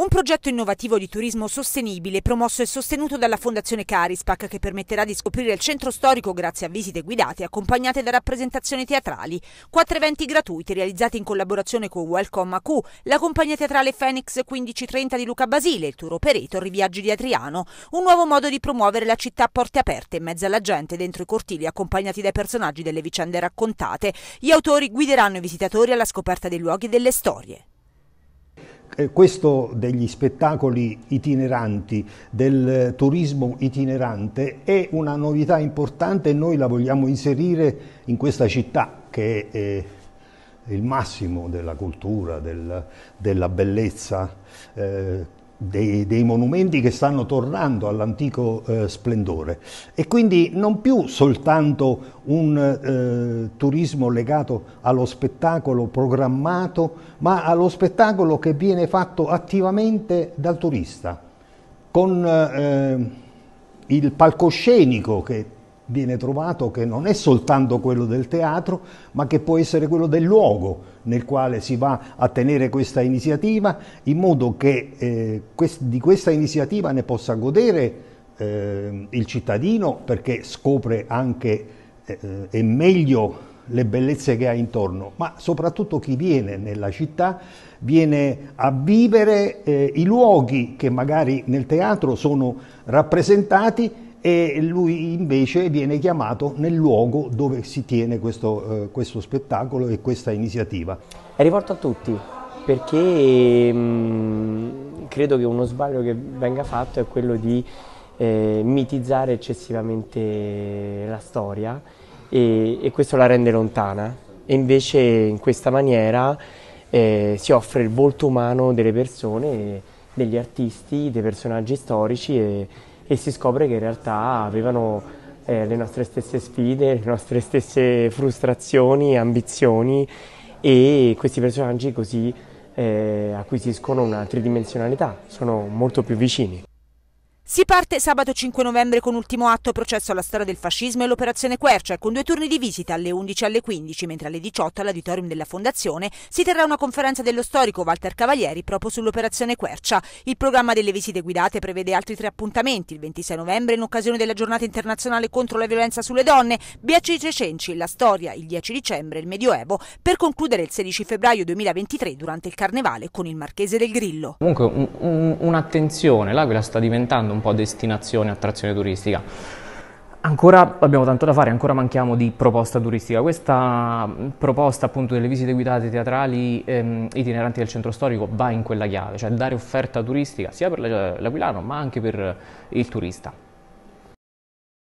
Un progetto innovativo di turismo sostenibile promosso e sostenuto dalla Fondazione Carispac che permetterà di scoprire il centro storico grazie a visite guidate accompagnate da rappresentazioni teatrali. Quattro eventi gratuiti realizzati in collaborazione con Welcome AQ, la compagnia teatrale Phoenix 1530 di Luca Basile, il tour operator i Viaggi di Adriano. Un nuovo modo di promuovere la città a porte aperte in mezzo alla gente dentro i cortili accompagnati dai personaggi delle vicende raccontate. Gli autori guideranno i visitatori alla scoperta dei luoghi e delle storie. Eh, questo degli spettacoli itineranti, del turismo itinerante è una novità importante e noi la vogliamo inserire in questa città che è eh, il massimo della cultura, del, della bellezza, eh, dei, dei, monumenti che stanno tornando all'antico eh, splendore e quindi non più soltanto un eh, turismo legato allo spettacolo programmato, ma allo spettacolo che viene fatto attivamente dal turista, con eh, il palcoscenico che viene trovato che non è soltanto quello del teatro, ma che può essere quello del luogo nel quale si va a tenere questa iniziativa, in modo che eh, quest di questa iniziativa ne possa godere eh, il cittadino perché scopre anche eh, e meglio le bellezze che ha intorno, ma soprattutto chi viene nella città viene a vivere eh, i luoghi che magari nel teatro sono rappresentati e lui invece viene chiamato nel luogo dove si tiene questo, eh, questo spettacolo e questa iniziativa. È rivolto a tutti perché mh, mm, credo che uno sbaglio che venga fatto è quello di eh, mitizzare eccessivamente la storia e, e, questo la rende lontana e invece in questa maniera eh, si offre il volto umano delle persone, degli artisti, dei personaggi storici e, e si scopre che in realtà avevano eh, le nostre stesse sfide, le nostre stesse frustrazioni, ambizioni e questi personaggi così eh, acquisiscono una tridimensionalità, sono molto più vicini. Si parte sabato 5 novembre con ultimo atto processo alla storia del fascismo e l'operazione Quercia, con due turni di visita alle 11 e alle 15, mentre alle 18 all'auditorium della Fondazione si terrà una conferenza dello storico Walter Cavalieri proprio sull'operazione Quercia. Il programma delle visite guidate prevede altri tre appuntamenti, il 26 novembre in occasione della giornata internazionale contro la violenza sulle donne, Beatrice Cenci, la storia, il 10 dicembre, il Medioevo, per concludere il 16 febbraio 2023 durante il Carnevale con il Marchese del Grillo. Comunque un'attenzione, un, un l'Aquila sta diventando un po' destinazione, attrazione turistica. Ancora abbiamo tanto da fare, ancora manchiamo di proposta turistica. Questa mm, proposta appunto delle visite guidate teatrali ehm, itineranti del centro storico va in quella chiave, cioè dare offerta turistica sia per l'Aquilano ma anche per il turista.